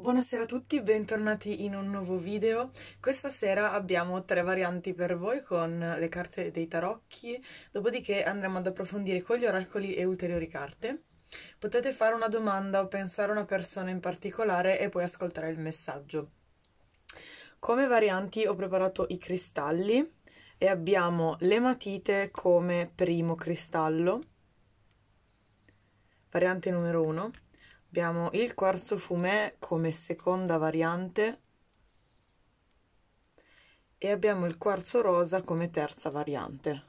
Buonasera a tutti, bentornati in un nuovo video. Questa sera abbiamo tre varianti per voi con le carte dei tarocchi, dopodiché andremo ad approfondire con gli oracoli e ulteriori carte. Potete fare una domanda o pensare a una persona in particolare e poi ascoltare il messaggio. Come varianti ho preparato i cristalli e abbiamo le matite come primo cristallo, variante numero 1, Abbiamo il quarzo fumé come seconda variante e abbiamo il quarzo rosa come terza variante.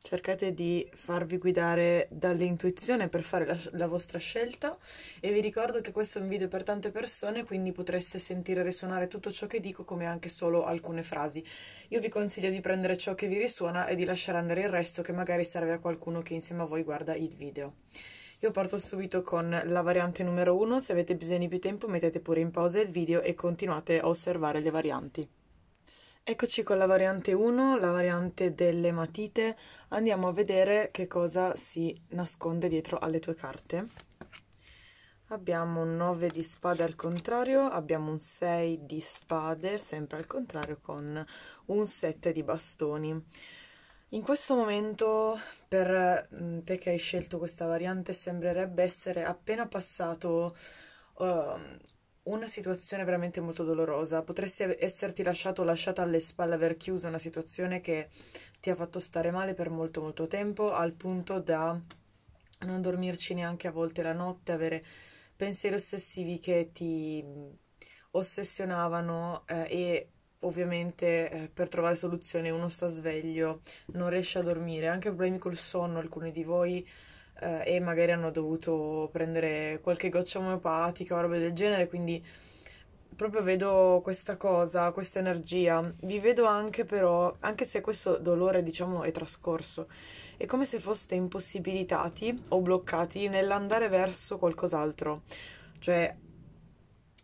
Cercate di farvi guidare dall'intuizione per fare la, la, vostra scelta e vi ricordo che questo è un video per tante persone, quindi potreste sentire risuonare tutto ciò che dico come anche solo alcune frasi. Io vi consiglio di prendere ciò che vi risuona e di lasciare andare il resto che magari serve a qualcuno che insieme a voi guarda il video. Io parto subito con la variante numero 1, se avete bisogno di più tempo mettete pure in pausa il video e continuate a osservare le varianti. Eccoci con la variante 1, la variante delle matite, andiamo a vedere che cosa si nasconde dietro alle tue carte. Abbiamo un 9 di spade al contrario, abbiamo un 6 di spade sempre al contrario con un 7 di bastoni. In questo momento, per mm, te che hai scelto questa variante, sembrerebbe essere appena passato uh, una situazione veramente molto dolorosa. Potresti esserti lasciato lasciata alle spalle aver chiuso una situazione che ti ha fatto stare male per molto molto tempo, al punto da non dormirci neanche a volte la notte, avere pensieri ossessivi che ti ossessionavano eh, e ovviamente eh, per trovare soluzione uno sta sveglio, non riesce a dormire, anche problemi col sonno, alcuni di voi eh, e magari hanno dovuto prendere qualche goccia omeopatica o roba del genere, quindi proprio vedo questa cosa, questa energia, vi vedo anche però, anche se questo dolore diciamo è trascorso, è come se foste impossibilitati o bloccati nell'andare verso qualcos'altro, cioè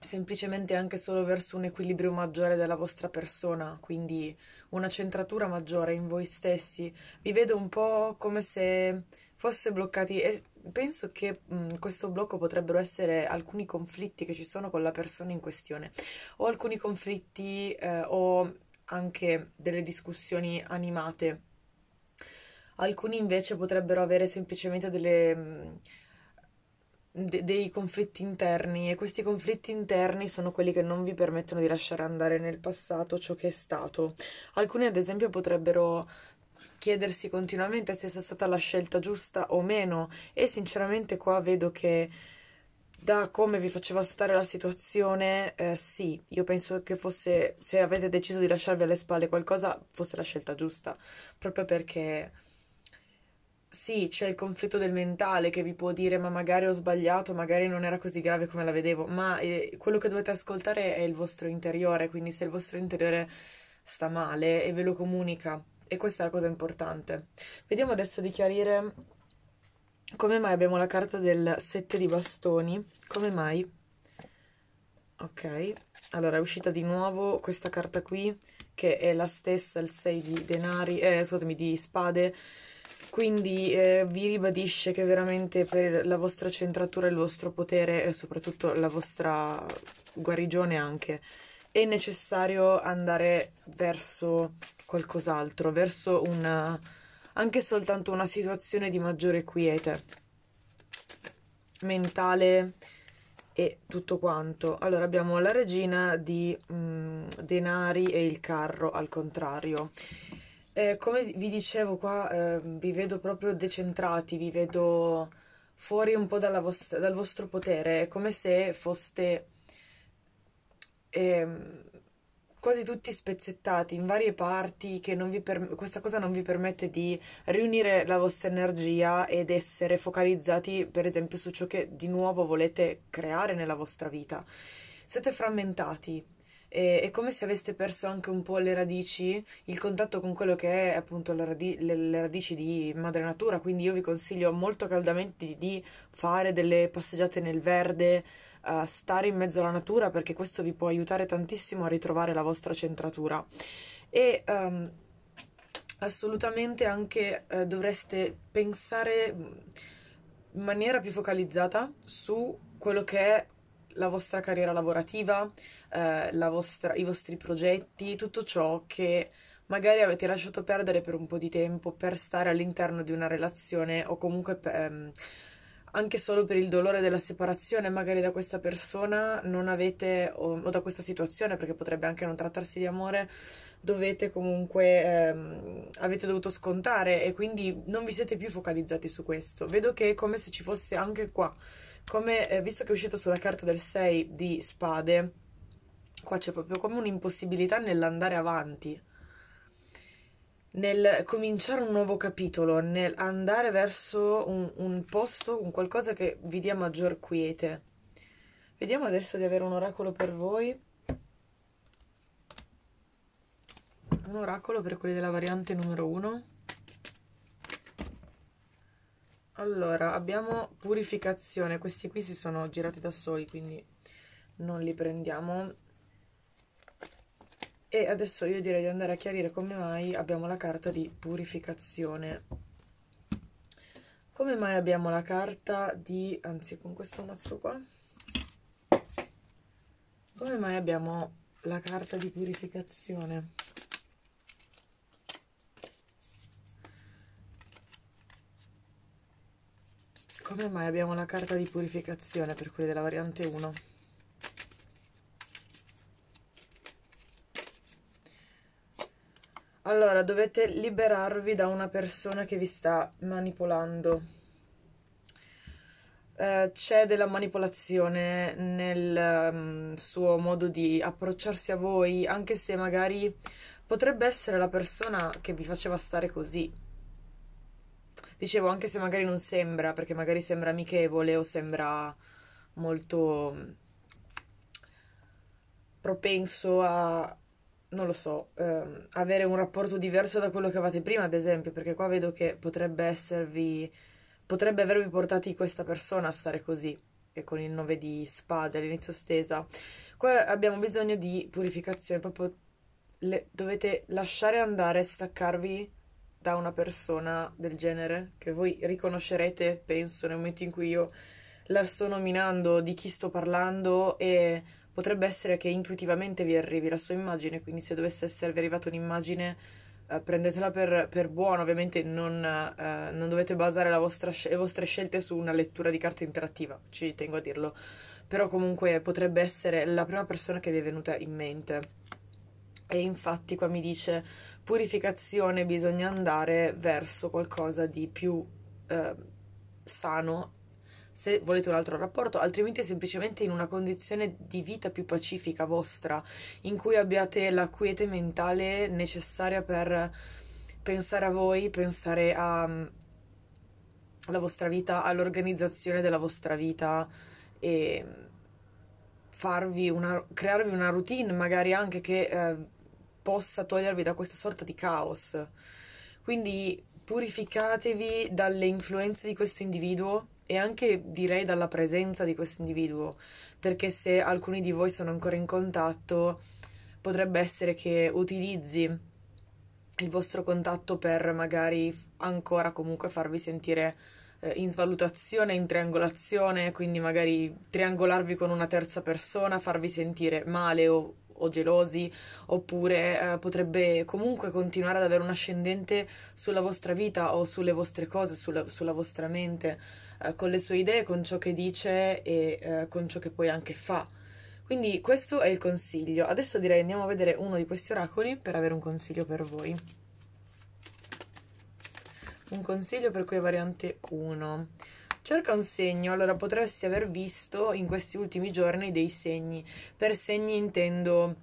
semplicemente anche solo verso un equilibrio maggiore della vostra persona, quindi una centratura maggiore in voi stessi. Vi vedo un po' come se fosse bloccati e penso che mh, questo blocco potrebbero essere alcuni conflitti che ci sono con la persona in questione o alcuni conflitti eh, o anche delle discussioni animate. Alcuni invece potrebbero avere semplicemente delle mh, de- dei conflitti interni e questi conflitti interni sono quelli che non vi permettono di lasciare andare nel passato ciò che è stato. Alcuni ad esempio potrebbero chiedersi continuamente se sia stata la scelta giusta o meno e sinceramente qua vedo che da come vi faceva stare la situazione, eh, sì, io penso che fosse, se avete deciso di lasciarvi alle spalle qualcosa, fosse la scelta giusta, proprio perché sì, c'è il conflitto del mentale che vi può dire ma magari ho sbagliato, magari non era così grave come la vedevo, ma eh, quello che dovete ascoltare è il vostro interiore, quindi se il vostro interiore sta male e ve lo comunica e questa è la cosa importante. Vediamo adesso di chiarire come mai abbiamo la carta del 7 di bastoni, come mai? Ok, allora è uscita di nuovo questa carta qui che è la stessa, il 6 di denari, eh, scusatemi, di spade quindi eh, vi ribadisce che veramente per la vostra centratura, il vostro potere e soprattutto la vostra guarigione anche è necessario andare verso qualcos'altro, verso una, anche soltanto una situazione di maggiore quiete mentale e tutto quanto. Allora abbiamo la regina di mh, mm, denari e il carro al contrario eh, come vi dicevo qua, eh, vi vedo proprio decentrati, vi vedo fuori un po' vost- dal vostro potere, è come se foste eh, quasi tutti spezzettati in varie parti, che per- questa cosa non vi permette di riunire la vostra energia ed essere focalizzati, per esempio, su ciò che di nuovo volete creare nella vostra vita. Siete frammentati, e, è come se aveste perso anche un po' le radici, il contatto con quello che è appunto radi- le, le, radici di madre natura. Quindi io vi consiglio molto caldamente di, di fare delle passeggiate nel verde, uh, stare in mezzo alla natura, perché questo vi può aiutare tantissimo a ritrovare la vostra centratura. E um, assolutamente anche uh, dovreste pensare in maniera più focalizzata su quello che è la vostra carriera lavorativa, eh, la vostra, i vostri progetti, tutto ciò che magari avete lasciato perdere per un po' di tempo per stare all'interno di una relazione o comunque per, ehm, anche solo per il dolore della separazione magari da questa persona non avete o, o da questa situazione perché potrebbe anche non trattarsi di amore dovete comunque ehm, avete dovuto scontare e quindi non vi siete più focalizzati su questo vedo che è come se ci fosse anche qua come eh, visto che è uscita sulla carta del 6 di spade, qua c'è proprio come un'impossibilità nell'andare avanti, nel cominciare un nuovo capitolo, nel andare verso un, un posto, un qualcosa che vi dia maggior quiete. Vediamo adesso di avere un oracolo per voi. Un oracolo per quelli della variante numero 1. Allora, abbiamo purificazione. Questi qui si sono girati da soli, quindi non li prendiamo. E adesso io direi di andare a chiarire come mai abbiamo la carta di purificazione. Come mai abbiamo la carta di... anzi, con questo mazzo qua. Come mai abbiamo la carta di purificazione? Come mai abbiamo la carta di purificazione per quelli della variante 1? Allora, dovete liberarvi da una persona che vi sta manipolando. Eh, c'è della manipolazione nel um, suo modo di approcciarsi a voi, anche se magari potrebbe essere la persona che vi faceva stare così dicevo, anche se magari non sembra, perché magari sembra amichevole o sembra molto mm, propenso a, non lo so, ehm, avere un rapporto diverso da quello che avevate prima, ad esempio, perché qua vedo che potrebbe esservi, potrebbe avervi portati questa persona a stare così, e con il 9 di spada all'inizio stesa. Qua abbiamo bisogno di purificazione, proprio le, dovete lasciare andare, staccarvi da una persona del genere, che voi riconoscerete, penso, nel momento in cui io la sto nominando, di chi sto parlando e potrebbe essere che intuitivamente vi arrivi la sua immagine, quindi se dovesse esservi arrivata un'immagine eh, prendetela per, per, buona, ovviamente non, eh, non dovete basare vostra, le vostre scelte su una lettura di carta interattiva, ci tengo a dirlo, però comunque potrebbe essere la prima persona che vi è venuta in mente. E infatti qua mi dice purificazione bisogna andare verso qualcosa di più eh, sano se volete un altro rapporto, altrimenti semplicemente in una condizione di vita più pacifica vostra, in cui abbiate la quiete mentale necessaria per pensare a voi, pensare alla mm, vostra vita, all'organizzazione della vostra vita e farvi una, crearvi una routine magari anche che... Eh, possa togliervi da questa sorta di caos. Quindi purificatevi dalle influenze di questo individuo e anche direi dalla presenza di questo individuo, perché se alcuni di voi sono ancora in contatto, potrebbe essere che utilizzi il vostro contatto per magari ancora comunque farvi sentire eh, in svalutazione, in triangolazione, quindi magari triangolarvi con una terza persona, farvi sentire male o o gelosi, oppure eh, potrebbe comunque continuare ad avere un ascendente sulla vostra vita o sulle vostre cose, sulla, sulla vostra mente, eh, con le sue idee, con ciò che dice e eh, con ciò che poi anche fa. Quindi questo è il consiglio. Adesso direi andiamo a vedere uno di questi oracoli per avere un consiglio per voi. Un consiglio per cui è variante 1. Cerca un segno, allora potresti aver visto in questi ultimi giorni dei segni. Per segni intendo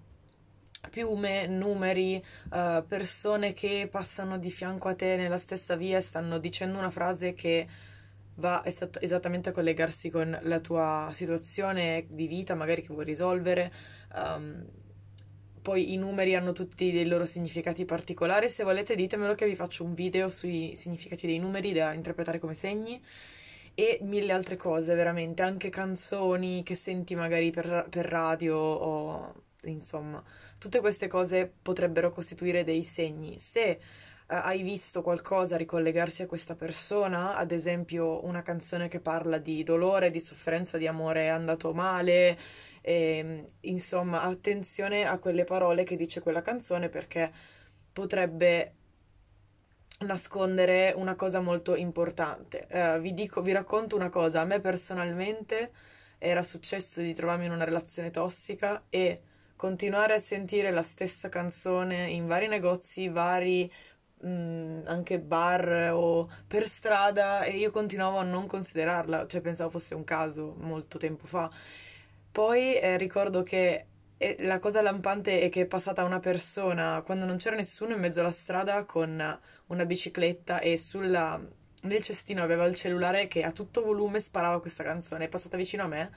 piume, numeri, uh, persone che passano di fianco a te nella stessa via e stanno dicendo una frase che va esatt- esattamente a collegarsi con la tua situazione di vita, magari che vuoi risolvere. Um, poi i numeri hanno tutti dei loro significati particolari. Se volete, ditemelo che vi faccio un video sui significati dei numeri da interpretare come segni e mille altre cose veramente, anche canzoni che senti magari per, per radio o insomma, tutte queste cose potrebbero costituire dei segni. Se Uh, hai visto qualcosa ricollegarsi a questa persona, ad esempio una canzone che parla di dolore, di sofferenza, di amore andato male, e, ehm, insomma attenzione a quelle parole che dice quella canzone perché potrebbe nascondere una cosa molto importante. Uh, vi dico, vi racconto una cosa, a me personalmente era successo di trovarmi in una relazione tossica e continuare a sentire la stessa canzone in vari negozi, vari mm, anche bar o per strada e io continuavo a non considerarla, cioè pensavo fosse un caso molto tempo fa. Poi eh, ricordo che e la cosa lampante è che è passata una persona quando non c'era nessuno in mezzo alla strada con una bicicletta e sulla, nel cestino aveva il cellulare che a tutto volume sparava questa canzone. È passata vicino a me,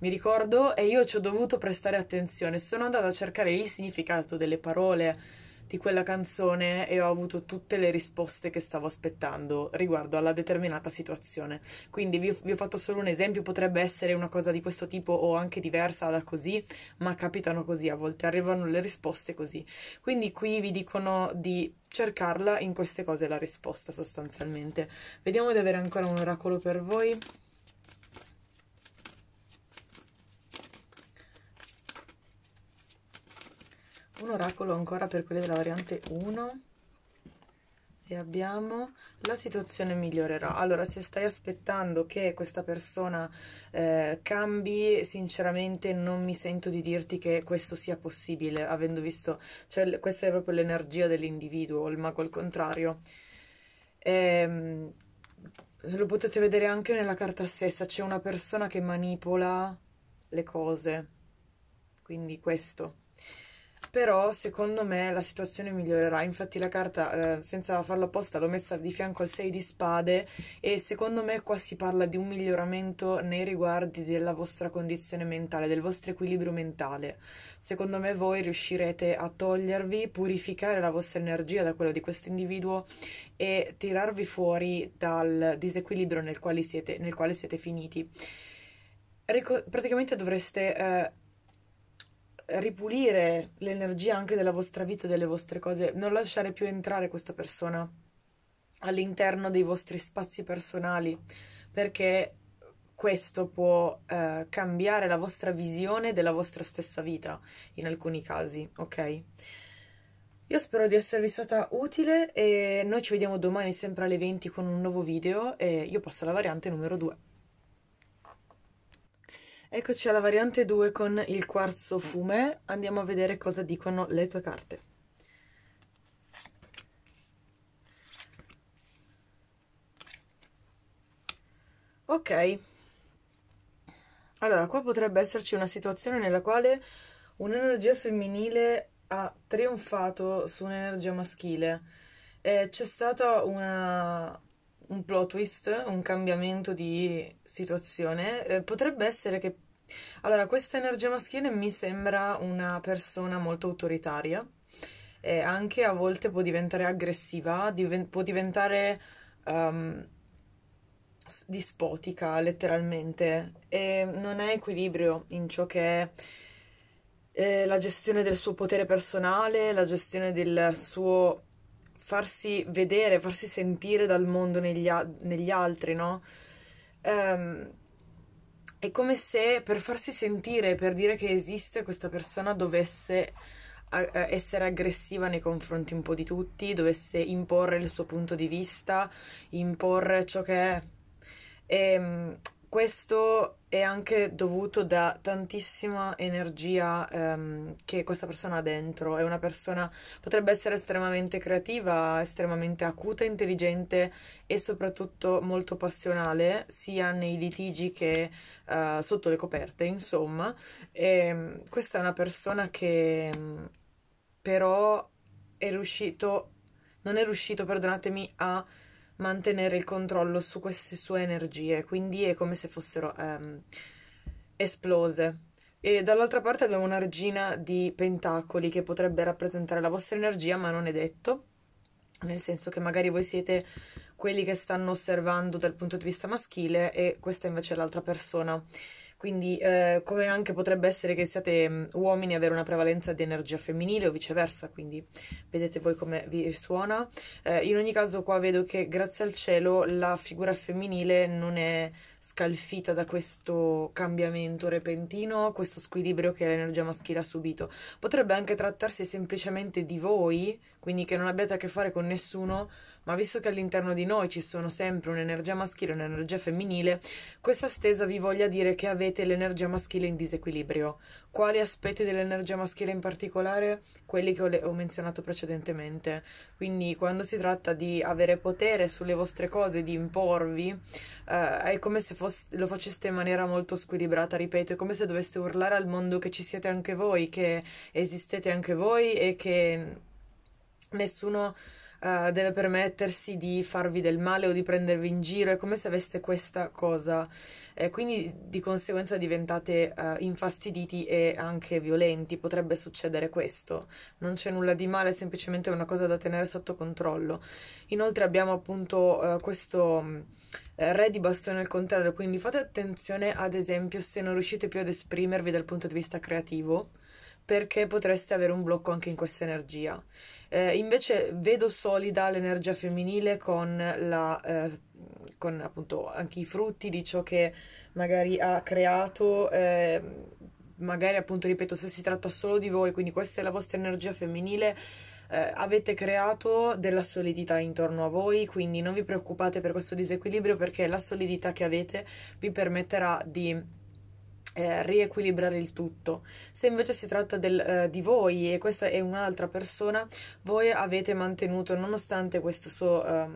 mi ricordo, e io ci ho dovuto prestare attenzione. Sono andata a cercare il significato delle parole di quella canzone e ho avuto tutte le risposte che stavo aspettando riguardo alla determinata situazione. Quindi vi, vi ho fatto solo un esempio, potrebbe essere una cosa di questo tipo o anche diversa da così, ma capitano così, a volte arrivano le risposte così. Quindi qui vi dicono di cercarla in queste cose la risposta sostanzialmente. Vediamo di avere ancora un oracolo per voi. un oracolo ancora per quelli della variante 1 e abbiamo la situazione migliorerà allora se stai aspettando che questa persona eh, cambi sinceramente non mi sento di dirti che questo sia possibile avendo visto cioè questa è proprio l'energia dell'individuo il mago al contrario ehm, lo potete vedere anche nella carta stessa c'è una persona che manipola le cose quindi questo però secondo me la situazione migliorerà. Infatti la carta, eh, senza farlo apposta, l'ho messa di fianco al 6 di spade e secondo me qua si parla di un miglioramento nei riguardi della vostra condizione mentale, del vostro equilibrio mentale. Secondo me voi riuscirete a togliervi, purificare la vostra energia da quella di questo individuo e tirarvi fuori dal disequilibrio nel quale siete, nel quale siete finiti. Rico praticamente dovreste... Eh, ripulire l'energia anche della vostra vita, delle vostre cose, non lasciare più entrare questa persona all'interno dei vostri spazi personali, perché questo può eh, cambiare la vostra visione della vostra stessa vita in alcuni casi, ok? Io spero di esservi stata utile e noi ci vediamo domani sempre alle 20 con un nuovo video e io passo alla variante numero 2. Eccoci alla variante 2 con il quarzo fume, andiamo a vedere cosa dicono le tue carte. Ok, allora qua potrebbe esserci una situazione nella quale un'energia femminile ha trionfato su un'energia maschile. Eh, c'è stato una, un plot twist, un cambiamento di situazione. Eh, potrebbe essere che allora, questa energia maschile mi sembra una persona molto autoritaria e anche a volte può diventare aggressiva, diven- può diventare um, dispotica letteralmente e non è equilibrio in ciò che è eh, la gestione del suo potere personale, la gestione del suo farsi vedere, farsi sentire dal mondo negli, a- negli altri, no? Um, è come se per farsi sentire, per dire che esiste, questa persona dovesse essere aggressiva nei confronti un po' di tutti, dovesse imporre il suo punto di vista, imporre ciò che è. E, ehm, questo è anche dovuto da tantissima energia ehm, che questa persona ha dentro. È una persona, potrebbe essere estremamente creativa, estremamente acuta, intelligente e soprattutto molto passionale, sia nei litigi che eh, sotto le coperte, insomma. E, ehm, questa è una persona che mm, però è riuscito, non è riuscito, perdonatemi, a mantenere il controllo su queste sue energie, quindi è come se fossero ehm, esplose. E dall'altra parte abbiamo una regina di pentacoli che potrebbe rappresentare la vostra energia, ma non è detto, nel senso che magari voi siete quelli che stanno osservando dal punto di vista maschile e questa invece è l'altra persona. Quindi, eh, come anche potrebbe essere che siate mm, uomini e avere una prevalenza di energia femminile o viceversa, quindi vedete voi come vi risuona. Eh, in ogni caso, qua vedo che grazie al cielo la figura femminile non è scalfita da questo cambiamento repentino, questo squilibrio che l'energia maschile ha subito. Potrebbe anche trattarsi semplicemente di voi, quindi che non abbiate a che fare con nessuno ma visto che all'interno di noi ci sono sempre un'energia maschile e un'energia femminile, questa stesa vi voglia dire che avete l'energia maschile in disequilibrio. Quali aspetti dell'energia maschile in particolare? Quelli che ho, le- ho menzionato precedentemente. Quindi quando si tratta di avere potere sulle vostre cose, di imporvi, eh, è come se fos- lo faceste in maniera molto squilibrata, ripeto, è come se doveste urlare al mondo che ci siete anche voi, che esistete anche voi e che nessuno eh, deve permettersi di farvi del male o di prendervi in giro, è come se aveste questa cosa. Eh, quindi di conseguenza diventate uh, infastiditi e anche violenti, potrebbe succedere questo. Non c'è nulla di male, è semplicemente una cosa da tenere sotto controllo. Inoltre abbiamo appunto uh, questo mm, re di bastone al contrario, quindi fate attenzione ad esempio se non riuscite più ad esprimervi dal punto di vista creativo perché potreste avere un blocco anche in questa energia. Eh, invece vedo solida l'energia femminile con, la, eh, con appunto anche i frutti di ciò che magari ha creato. Eh, magari appunto ripeto se si tratta solo di voi quindi questa è la vostra energia femminile eh, avete creato della solidità intorno a voi, quindi non vi preoccupate per questo disequilibrio perché la solidità che avete vi permetterà di eh, riequilibrare il tutto. Se invece si tratta del, eh, di voi e questa è un'altra persona, voi avete mantenuto, nonostante questo suo eh,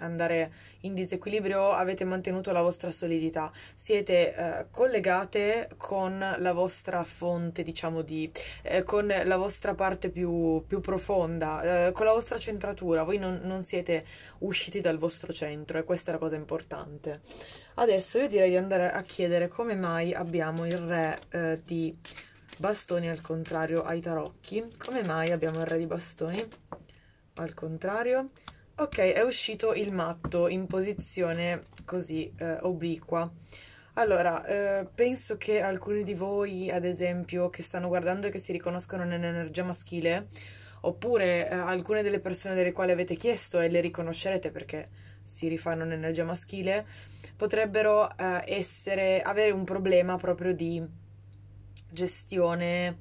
andare in disequilibrio, avete mantenuto la vostra solidità, siete eh, collegate con la vostra fonte, diciamo di, eh, con la vostra parte più, più profonda, eh, con la vostra centratura, voi non, non siete usciti dal vostro centro e questa è la cosa importante. Adesso io direi di andare a chiedere come mai abbiamo il re eh, di bastoni al contrario ai tarocchi. Come mai abbiamo il re di bastoni al contrario? Ok, è uscito il matto in posizione così eh, obliqua. Allora, eh, penso che alcuni di voi, ad esempio, che stanno guardando e che si riconoscono nell'energia maschile, oppure eh, alcune delle persone delle quali avete chiesto e le riconoscerete perché si rifanno nell'energia maschile, potrebbero eh, essere, avere un problema proprio di gestione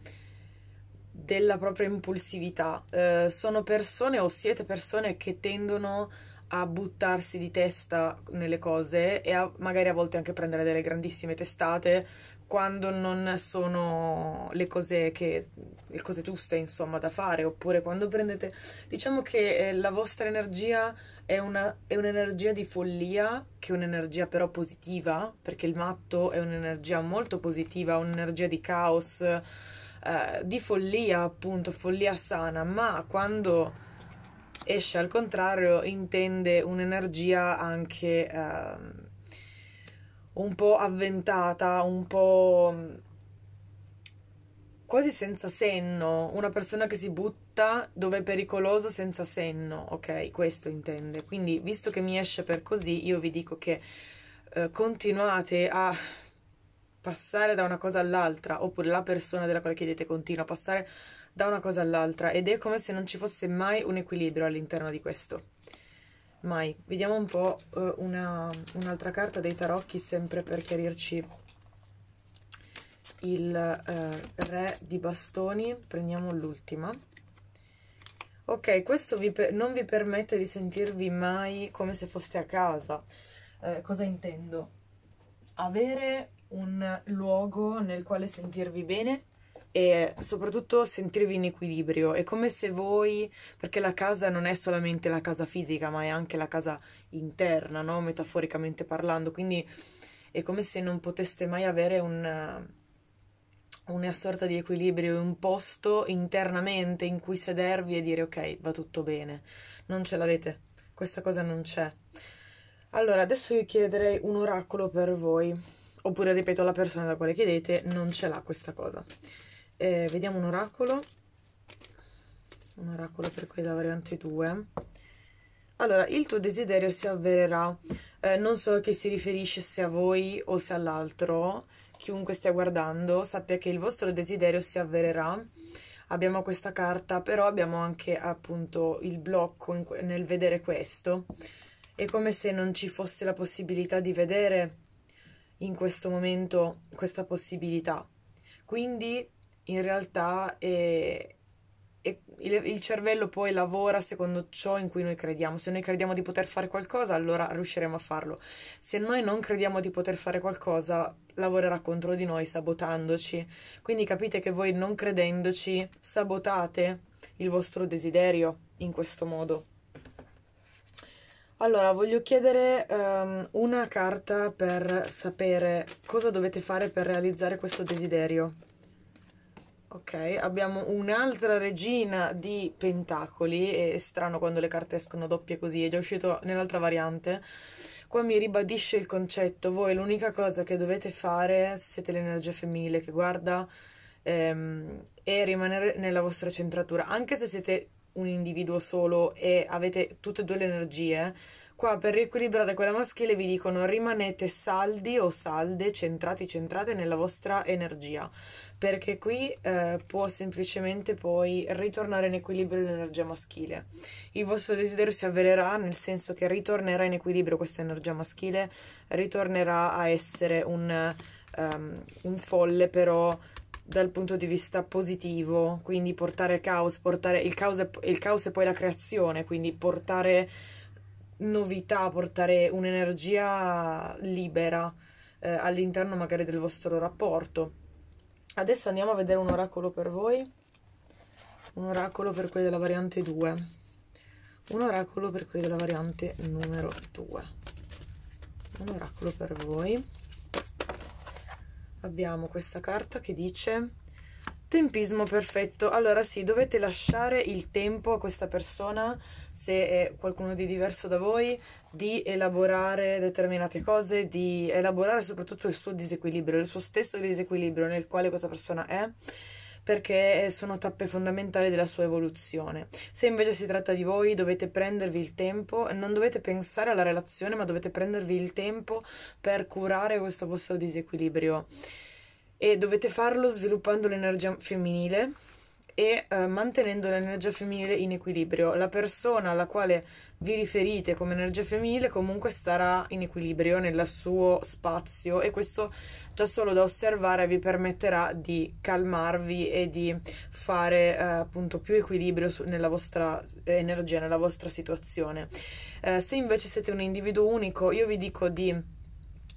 della propria impulsività. Eh, sono persone o siete persone che tendono a buttarsi di testa nelle cose e a, magari a volte anche prendere delle grandissime testate quando non sono le cose, che, le cose giuste insomma da fare oppure quando prendete diciamo che eh, la vostra energia è, una, è un'energia di follia, che è un'energia però positiva, perché il matto è un'energia molto positiva, un'energia di caos, eh, di follia appunto, follia sana, ma quando esce al contrario intende un'energia anche eh, un po' avventata, un po' quasi senza senno, una persona che si butta brutta dove è pericoloso senza senno, ok? Questo intende. Quindi, visto che mi esce per così, io vi dico che eh, continuate a passare da una cosa all'altra, oppure la persona della quale chiedete continua a passare da una cosa all'altra ed è come se non ci fosse mai un equilibrio all'interno di questo. Mai. Vediamo un po' eh, una, un'altra carta dei tarocchi, sempre per chiarirci il eh, re di bastoni. Prendiamo l'ultima. Ok, questo vi per- non vi permette di sentirvi mai come se foste a casa. Eh, cosa intendo? Avere un luogo nel quale sentirvi bene e soprattutto sentirvi in equilibrio. È come se voi, perché la casa non è solamente la casa fisica, ma è anche la casa interna, no? metaforicamente parlando, quindi è come se non poteste mai avere un una sorta di equilibrio, un posto internamente in cui sedervi e dire ok, va tutto bene. Non ce l'avete, questa cosa non c'è. Allora, adesso io chiederei un oracolo per voi, oppure ripeto la persona da quale chiedete, non ce l'ha questa cosa. Eh, vediamo un oracolo. Un oracolo per quella variante 2. Allora, il tuo desiderio si avvererà. Eh, non so a chi si riferisce, se a voi o se all'altro chiunque stia guardando, sappia che il vostro desiderio si avvererà. Abbiamo questa carta, però abbiamo anche appunto il blocco in, nel vedere questo. È come se non ci fosse la possibilità di vedere in questo momento questa possibilità. Quindi in realtà è, e il, cervello poi lavora secondo ciò in cui noi crediamo. Se noi crediamo di poter fare qualcosa, allora riusciremo a farlo. Se noi non crediamo di poter fare qualcosa, lavorerà contro di noi, sabotandoci. Quindi capite che voi non credendoci, sabotate il vostro desiderio in questo modo. Allora, voglio chiedere um, una carta per sapere cosa dovete fare per realizzare questo desiderio. Ok, abbiamo un'altra regina di pentacoli, è strano quando le carte escono doppie così, è già uscito nell'altra variante. Qua mi ribadisce il concetto, voi l'unica cosa che dovete fare, siete l'energia femminile che guarda, ehm, è rimanere nella vostra centratura, anche se siete un individuo solo e avete tutte e due le energie, Qua per riequilibrare quella maschile vi dicono rimanete saldi o salde, centrati, centrate nella vostra energia perché qui eh, può semplicemente poi ritornare in equilibrio l'energia maschile. Il vostro desiderio si avvererà nel senso che ritornerà in equilibrio questa energia maschile, ritornerà a essere un, um, un folle però dal punto di vista positivo, quindi portare caos, portare il caos, è, il caos è poi la creazione, quindi portare novità, portare un'energia libera eh, all'interno magari del vostro rapporto Adesso andiamo a vedere un oracolo per voi, un oracolo per quelli della variante 2, un oracolo per quelli della variante numero 2, un oracolo per voi. Abbiamo questa carta che dice tempismo perfetto. Allora sì, dovete lasciare il tempo a questa persona se è qualcuno di diverso da voi, di elaborare determinate cose, di elaborare soprattutto il suo disequilibrio, il suo stesso disequilibrio nel quale questa persona è perché eh, sono tappe fondamentali della sua evoluzione. Se invece si tratta di voi, dovete prendervi il tempo, non dovete pensare alla relazione, ma dovete prendervi il tempo per curare questo vostro disequilibrio. E dovete farlo sviluppando l'energia femminile, e eh, mantenendo l'energia femminile in equilibrio. La persona alla quale vi riferite come energia femminile comunque starà in equilibrio nel suo spazio e questo già solo da osservare vi permetterà di calmarvi e di fare eh, appunto più equilibrio su- nella vostra eh, energia, nella vostra situazione. Eh, se invece siete un individuo unico, io vi dico di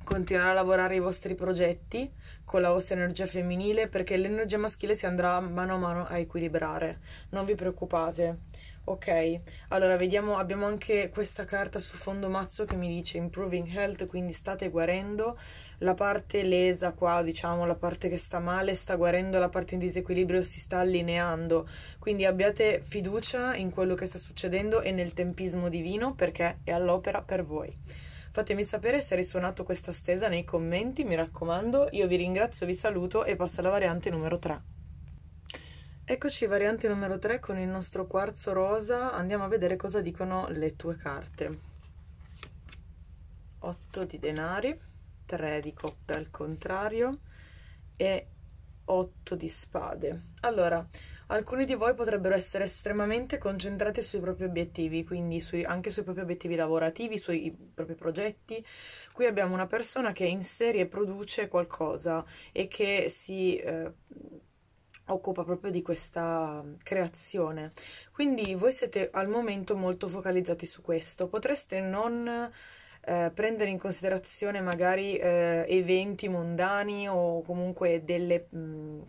continuare a lavorare i vostri progetti con la vostra energia femminile perché l'energia maschile si andrà mano a mano a equilibrare, non vi preoccupate. Ok, allora vediamo, abbiamo anche questa carta su fondo mazzo che mi dice improving health, quindi state guarendo la parte lesa qua, diciamo la parte che sta male, sta guarendo la parte in disequilibrio, si sta allineando, quindi abbiate fiducia in quello che sta succedendo e nel tempismo divino perché è all'opera per voi. Fatemi sapere se ha risuonato questa stesa nei commenti, mi raccomando. Io vi ringrazio, vi saluto e passo alla variante numero 3. Eccoci variante numero 3 con il nostro quarzo rosa, andiamo a vedere cosa dicono le tue carte. 8 di denari, 3 di coppe al contrario e 8 di spade. Allora, Alcuni di voi potrebbero essere estremamente concentrati sui propri obiettivi, quindi sui, anche sui propri obiettivi lavorativi, sui propri progetti. Qui abbiamo una persona che in serie produce qualcosa e che si... Eh, occupa proprio di questa creazione. Quindi voi siete al momento molto focalizzati su questo. Potreste non eh, prendere in considerazione magari eh, eventi mondani o comunque delle mh,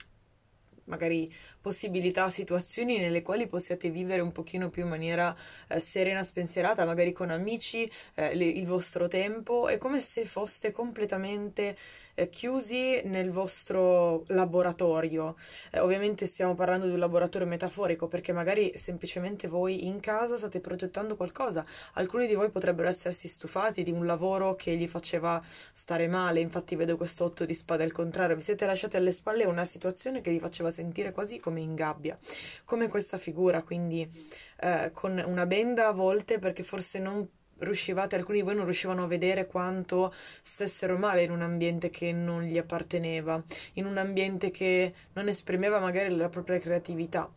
magari possibilità, situazioni nelle quali possiate vivere un pochino più in maniera eh, serena, spensierata, magari con amici, eh, le, il vostro tempo, è come se foste completamente eh, chiusi nel vostro laboratorio. Eh, ovviamente stiamo parlando di un laboratorio metaforico perché magari semplicemente voi in casa state progettando qualcosa. Alcuni di voi potrebbero essersi stufati di un lavoro che gli faceva stare male, infatti vedo questo otto di spada al contrario, vi siete lasciati alle spalle una situazione che vi faceva sentire quasi come in gabbia, come questa figura, quindi eh, con una benda a volte perché forse non riuscivate, alcuni di voi non riuscivano a vedere quanto stessero male in un ambiente che non gli apparteneva, in un ambiente che non esprimeva magari la propria creatività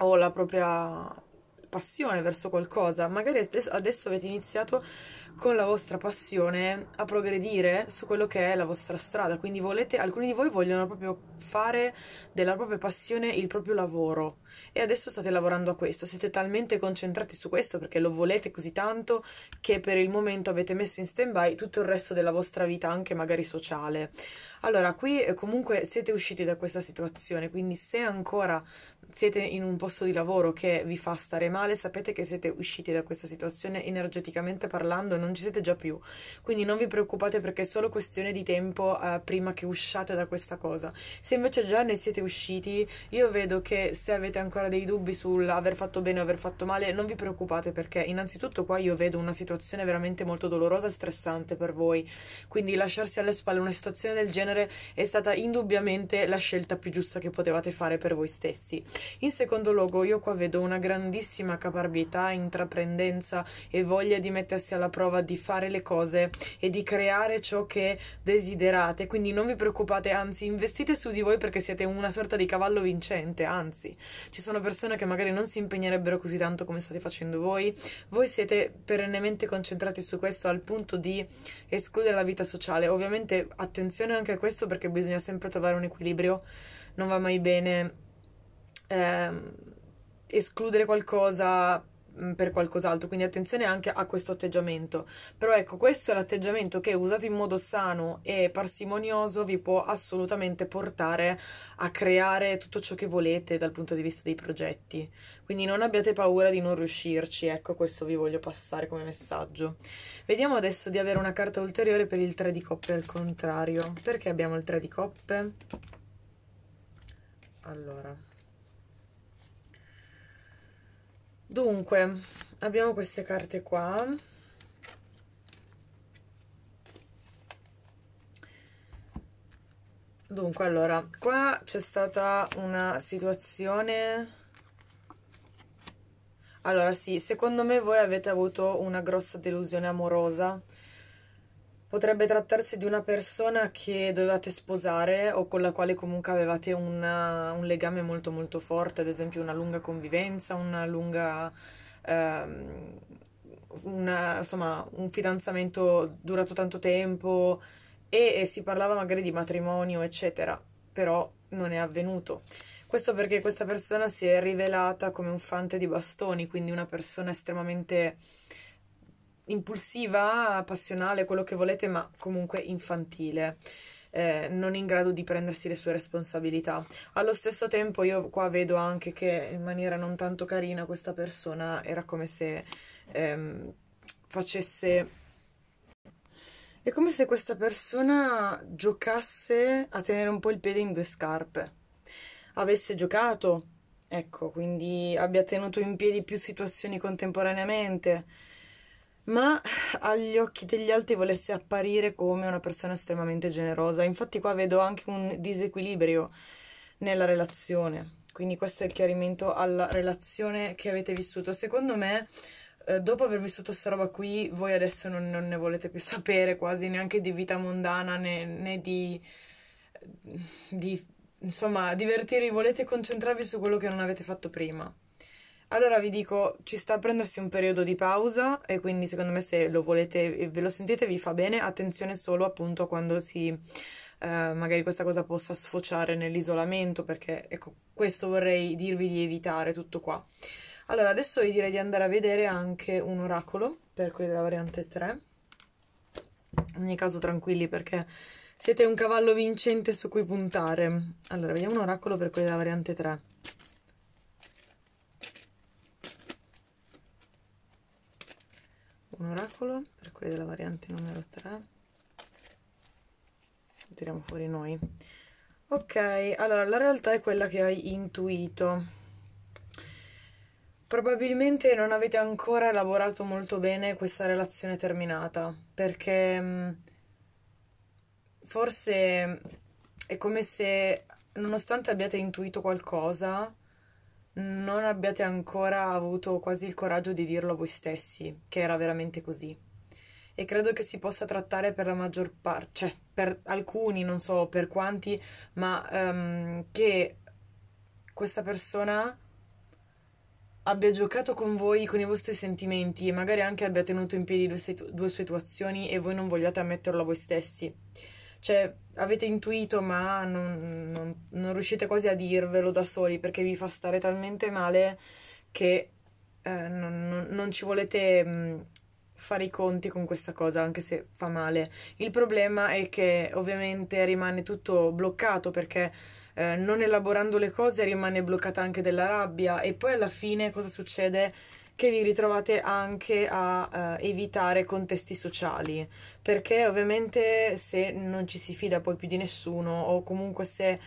o la propria passione verso qualcosa. Magari adesso, adesso avete iniziato con la vostra passione a progredire su quello che è la vostra strada, quindi volete, alcuni di voi vogliono proprio fare della propria passione il proprio lavoro e adesso state lavorando a questo, siete talmente concentrati su questo perché lo volete così tanto che per il momento avete messo in stand by tutto il resto della vostra vita, anche magari sociale. Allora, qui eh, comunque siete usciti da questa situazione, quindi se ancora siete in un posto di lavoro che vi fa stare male, sapete che siete usciti da questa situazione energeticamente parlando, non ci siete già più. Quindi non vi preoccupate perché è solo questione di tempo eh, prima che usciate da questa cosa. Se invece già ne siete usciti, io vedo che se avete ancora dei dubbi sull'aver fatto bene o aver fatto male, non vi preoccupate perché innanzitutto qua io vedo una situazione veramente molto dolorosa e stressante per voi. Quindi lasciarsi alle spalle una situazione del genere genere è stata indubbiamente la scelta più giusta che potevate fare per voi stessi. In secondo luogo, io qua vedo una grandissima caparbietà, intraprendenza e voglia di mettersi alla prova di fare le cose e di creare ciò che desiderate. Quindi non vi preoccupate, anzi, investite su di voi perché siete una sorta di cavallo vincente. Anzi, ci sono persone che magari non si impegnerebbero così tanto come state facendo voi. Voi siete perennemente concentrati su questo al punto di escludere la vita sociale. Ovviamente, attenzione anche questo perché bisogna sempre trovare un equilibrio, non va mai bene eh, escludere qualcosa per qualcos'altro, quindi attenzione anche a questo atteggiamento. Però ecco, questo è l'atteggiamento che usato in modo sano e parsimonioso vi può assolutamente portare a creare tutto ciò che volete dal punto di vista dei progetti. Quindi non abbiate paura di non riuscirci, ecco questo vi voglio passare come messaggio. Vediamo adesso di avere una carta ulteriore per il 3 di coppe al contrario. Perché abbiamo il 3 di coppe? Allora, Dunque, abbiamo queste carte qua. Dunque, allora, qua c'è stata una situazione... Allora, sì, secondo me voi avete avuto una grossa delusione amorosa Potrebbe trattarsi di una persona che dovevate sposare o con la quale comunque avevate una, eh, un legame molto molto forte, ad esempio una lunga convivenza, una lunga... Ehm, una, insomma, un fidanzamento durato tanto tempo e, e si parlava magari di matrimonio, eccetera, però non è avvenuto. Questo perché questa persona si è rivelata come un fante di bastoni, quindi una persona estremamente impulsiva, passionale, quello che volete, ma comunque infantile. Eh, non in grado di prendersi le sue responsabilità. Allo stesso tempo, io qua vedo anche che in maniera non tanto carina questa persona era come se ehm, facesse. È come se questa persona giocasse a tenere un po' il piede in due scarpe. Avesse giocato, ecco, quindi abbia tenuto in piedi più situazioni contemporaneamente ma agli occhi degli altri volesse apparire come una persona estremamente generosa. Infatti qua vedo anche un disequilibrio nella relazione. Quindi questo è il chiarimento alla relazione che avete vissuto. Secondo me, eh, dopo aver vissuto sta roba qui, voi adesso non, non, ne volete più sapere quasi neanche di vita mondana né, né di, di... insomma, divertirvi, volete concentrarvi su quello che non avete fatto prima. Allora vi dico, ci sta a prendersi un periodo di pausa e quindi secondo me se lo volete e ve lo sentite vi fa bene, attenzione solo appunto quando si eh, magari questa cosa possa sfociare nell'isolamento perché ecco, questo vorrei dirvi di evitare tutto qua. Allora, adesso vi direi di andare a vedere anche un oracolo per quelli della variante 3. In ogni caso tranquilli perché siete un cavallo vincente su cui puntare. Allora, vediamo un oracolo per quelli della variante 3. un oracolo per quelli della variante numero 3 tiriamo fuori noi ok allora la realtà è quella che hai intuito probabilmente non avete ancora elaborato molto bene questa relazione terminata perché mm, forse è come se nonostante abbiate intuito qualcosa non abbiate ancora avuto quasi il coraggio di dirlo a voi stessi, che era veramente così. E credo che si possa trattare per la maggior parte, cioè per alcuni, non so per quanti, ma um, che questa persona abbia giocato con voi, con i vostri sentimenti e magari anche abbia tenuto in piedi due, situ- due situazioni e voi non vogliate ammetterlo a voi stessi cioè avete intuito ma non, non, non riuscite quasi a dirvelo da soli perché vi fa stare talmente male che eh, non, non, ci volete mh, mm, fare i conti con questa cosa anche se fa male. Il problema è che ovviamente rimane tutto bloccato perché eh, non elaborando le cose rimane bloccata anche della rabbia e poi alla fine cosa succede? che vi ritrovate anche a uh, evitare contesti sociali, perché ovviamente se non ci si fida poi più di nessuno o comunque se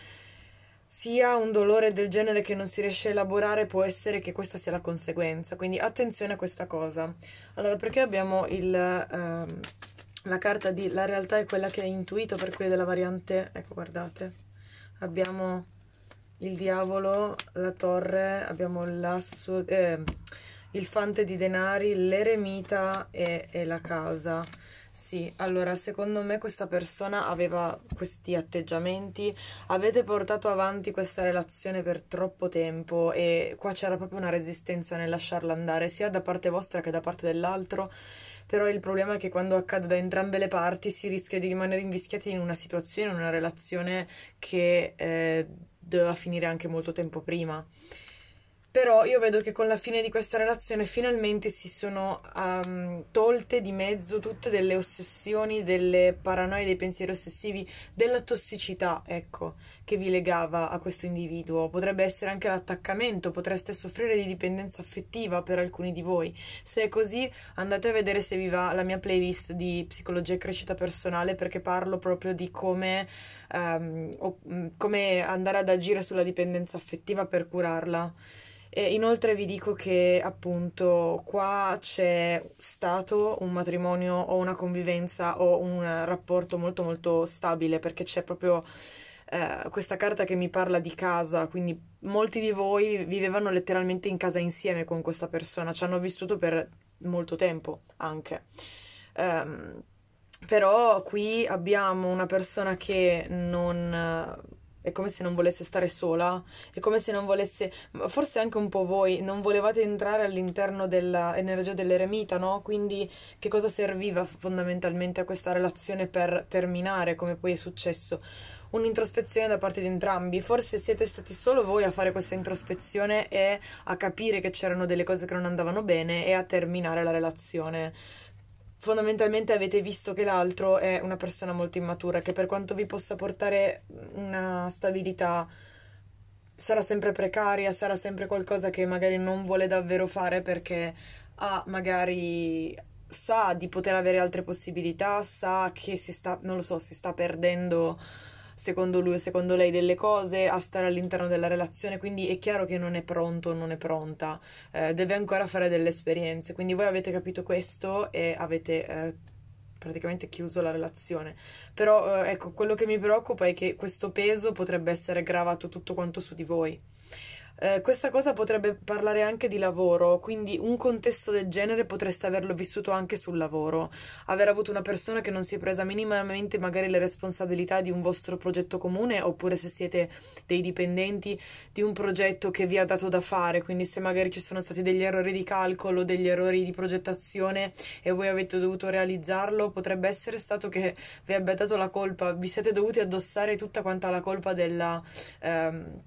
sia un dolore del genere che non si riesce a elaborare può essere che questa sia la conseguenza, quindi attenzione a questa cosa. Allora, perché abbiamo il... Uh, la carta di la realtà è quella che hai intuito per cui della variante ecco guardate abbiamo il diavolo la torre abbiamo l'asso eh, il fante di denari, l'eremita e, e la casa. Sì, allora secondo me questa persona aveva questi atteggiamenti, avete portato avanti questa relazione per troppo tempo e qua c'era proprio una resistenza nel lasciarla andare sia da parte vostra che da parte dell'altro, però il problema è che quando accade da entrambe le parti si rischia di rimanere invischiati in una situazione, in una relazione che eh, doveva finire anche molto tempo prima però io vedo che con la fine di questa relazione finalmente si sono um, tolte di mezzo tutte delle ossessioni, delle paranoie, dei pensieri ossessivi, della tossicità, ecco, che vi legava a questo individuo. Potrebbe essere anche l'attaccamento, potreste soffrire di dipendenza affettiva per alcuni di voi. Se è così, andate a vedere se vi va la mia playlist di psicologia e crescita personale perché parlo proprio di come, um, o, come andare ad agire sulla dipendenza affettiva per curarla. E inoltre vi dico che appunto qua c'è stato un matrimonio o una convivenza o un rapporto molto molto stabile perché c'è proprio eh, questa carta che mi parla di casa, quindi molti di voi vivevano letteralmente in casa insieme con questa persona, ci hanno vissuto per molto tempo anche. Um, però qui abbiamo una persona che non è come se non volesse stare sola, è come se non volesse, forse anche un po' voi, non volevate entrare all'interno dell'energia dell'eremita, no? Quindi che cosa serviva fondamentalmente a questa relazione per terminare, come poi è successo? Un'introspezione da parte di entrambi, forse siete stati solo voi a fare questa introspezione e a capire che c'erano delle cose che non andavano bene e a terminare la relazione fondamentalmente avete visto che l'altro è una persona molto immatura, che per quanto vi possa portare una stabilità sarà sempre precaria, sarà sempre qualcosa che magari non vuole davvero fare perché ha magari sa di poter avere altre possibilità, sa che si sta, non lo so, si sta perdendo secondo lui o secondo lei delle cose, a stare all'interno della relazione, quindi è chiaro che non è pronto o non è pronta, eh, deve ancora fare delle esperienze, quindi voi avete capito questo e avete... Eh, praticamente chiuso la relazione. Però eh, ecco, quello che mi preoccupa è che questo peso potrebbe essere gravato tutto quanto su di voi. Eh, questa cosa potrebbe parlare anche di lavoro, quindi un contesto del genere potreste averlo vissuto anche sul lavoro, aver avuto una persona che non si è presa minimamente magari le responsabilità di un vostro progetto comune oppure se siete dei dipendenti di un progetto che vi ha dato da fare, quindi se magari ci sono stati degli errori di calcolo, degli errori di progettazione e voi avete dovuto realizzarlo, potrebbe essere stato che vi abbia dato la colpa, vi siete dovuti addossare tutta quanta la colpa della... Ehm,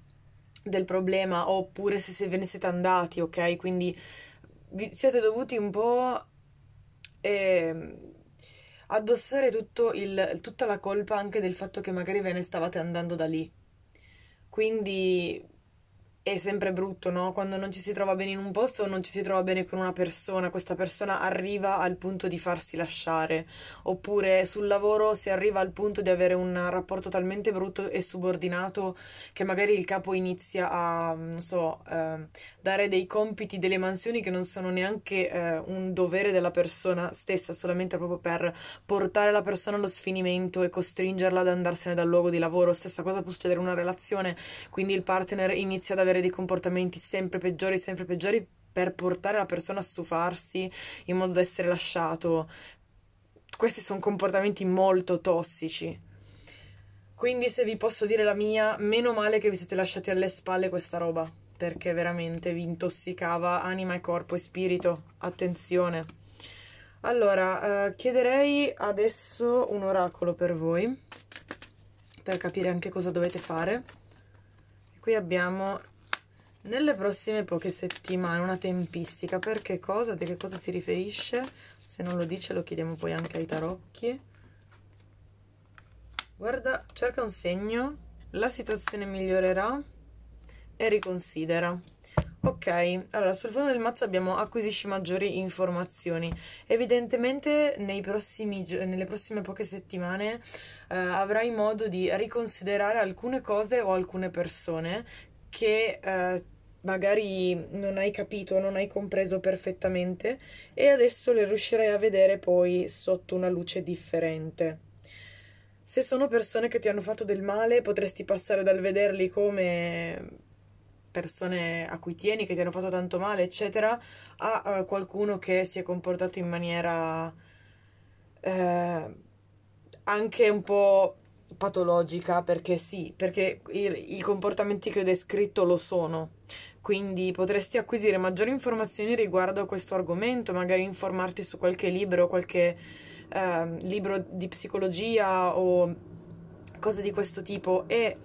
del problema oppure se, se ve ne siete andati, ok? Quindi vi siete dovuti un po' eh, addossare il, tutta la colpa anche del fatto che magari ve ne stavate andando da lì. Quindi è sempre brutto, no? Quando non ci si trova bene in un posto o non ci si trova bene con una persona, questa persona arriva al punto di farsi lasciare, oppure sul lavoro si arriva al punto di avere un rapporto talmente brutto e subordinato che magari il capo inizia a, non so, eh, dare dei compiti, delle mansioni che non sono neanche eh, un dovere della persona stessa, solamente proprio per portare la persona allo sfinimento e costringerla ad andarsene dal luogo di lavoro. Stessa cosa può succedere in una relazione, quindi il partner inizia ad avere avere dei comportamenti sempre peggiori, sempre peggiori per portare la persona a stufarsi in modo da essere lasciato. Questi sono comportamenti molto tossici. Quindi se vi posso dire la mia, meno male che vi siete lasciati alle spalle questa roba, perché veramente vi intossicava anima e corpo e spirito. Attenzione. Allora, eh, chiederei adesso un oracolo per voi, per capire anche cosa dovete fare. Qui abbiamo nelle prossime poche settimane una tempistica per che cosa, di che cosa si riferisce se non lo dice lo chiediamo poi anche ai tarocchi guarda, cerca un segno la situazione migliorerà e riconsidera Ok, allora sul fondo del mazzo abbiamo acquisisci maggiori informazioni. Evidentemente nei prossimi, nelle prossime poche settimane eh, avrai modo di riconsiderare alcune cose o alcune persone che eh, magari non hai capito, non hai compreso perfettamente e adesso le riuscirai a vedere poi sotto una luce differente. Se sono persone che ti hanno fatto del male, potresti passare dal vederli come persone a cui tieni, che ti hanno fatto tanto male, eccetera, a uh, qualcuno che si è comportato in maniera eh, anche un po' patologica, perché sì, perché i, i comportamenti che ho descritto lo sono quindi potresti acquisire maggiori informazioni riguardo a questo argomento, magari informarti su qualche libro, qualche eh, libro di psicologia o cose di questo tipo e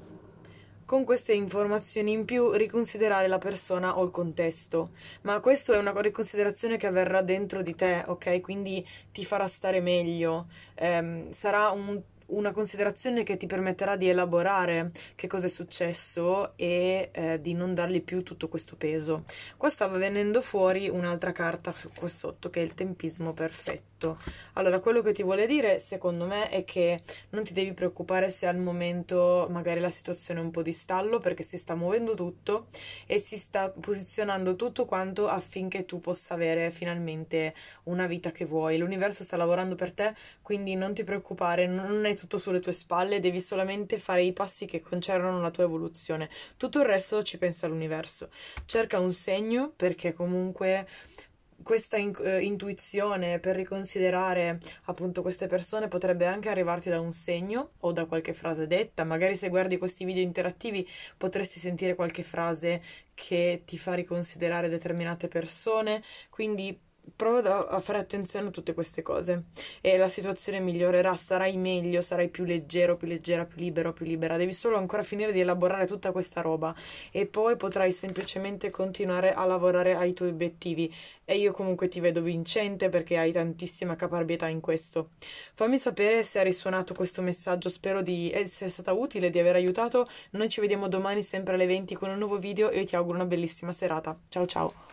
con queste informazioni in più riconsiderare la persona o il contesto. Ma questa è una riconsiderazione che avverrà dentro di te, ok? Quindi ti farà stare meglio, ehm, sarà un una considerazione che ti permetterà di elaborare che cosa è successo e eh, di non dargli più tutto questo peso. Qua stava venendo fuori un'altra carta qua sotto che è il tempismo perfetto. Allora, quello che ti vuole dire, secondo me, è che non ti devi preoccupare se al momento magari la situazione è un po' di stallo perché si sta muovendo tutto e si sta posizionando tutto quanto affinché tu possa avere finalmente una vita che vuoi. L'universo sta lavorando per te, quindi non ti preoccupare, non è tutto sulle tue spalle, devi solamente fare i passi che concernono la tua evoluzione. Tutto il resto ci pensa l'universo. Cerca un segno perché comunque questa in, eh, intuizione per riconsiderare appunto queste persone potrebbe anche arrivarti da un segno o da qualche frase detta. Magari se guardi questi video interattivi potresti sentire qualche frase che ti fa riconsiderare determinate persone, quindi provo a fare attenzione a tutte queste cose e la situazione migliorerà, sarai meglio, sarai più leggero, più leggera, più libero, più libera. Devi solo ancora finire di elaborare tutta questa roba e poi potrai semplicemente continuare a lavorare ai tuoi obiettivi. E io comunque ti vedo vincente perché hai tantissima caparbietà in questo. Fammi sapere se ha risuonato questo messaggio, spero di essere eh, stata utile, di aver aiutato. Noi ci vediamo domani sempre alle 20 con un nuovo video e io ti auguro una bellissima serata. Ciao ciao!